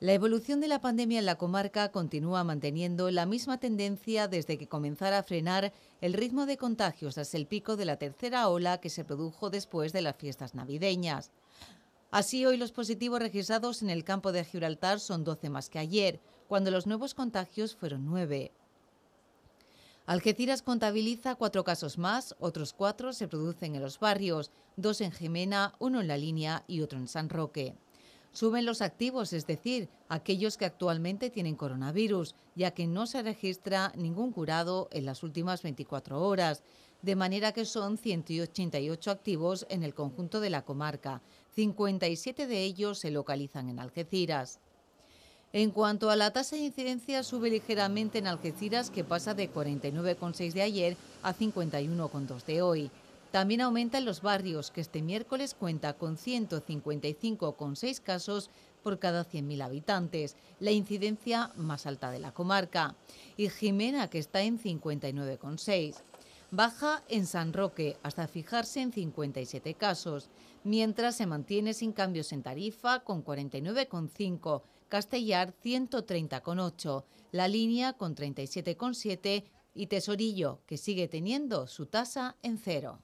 La evolución de la pandemia en la comarca continúa manteniendo la misma tendencia desde que comenzara a frenar el ritmo de contagios tras el pico de la tercera ola que se produjo después de las fiestas navideñas. Así, hoy los positivos registrados en el campo de Gibraltar son 12 más que ayer, cuando los nuevos contagios fueron 9. Algeciras contabiliza cuatro casos más, otros cuatro se producen en los barrios, dos en Gemena, uno en La Línea y otro en San Roque. Suben los activos, es decir, aquellos que actualmente tienen coronavirus, ya que no se registra ningún curado en las últimas 24 horas, de manera que son 188 activos en el conjunto de la comarca. 57 de ellos se localizan en Algeciras. En cuanto a la tasa de incidencia, sube ligeramente en Algeciras, que pasa de 49,6 de ayer a 51,2 de hoy. También aumenta en los barrios, que este miércoles cuenta con 155,6 casos por cada 100.000 habitantes, la incidencia más alta de la comarca, y Jimena, que está en 59,6. Baja en San Roque, hasta fijarse en 57 casos, mientras se mantiene sin cambios en Tarifa, con 49,5, Castellar 130,8, La Línea con 37,7 y Tesorillo, que sigue teniendo su tasa en cero.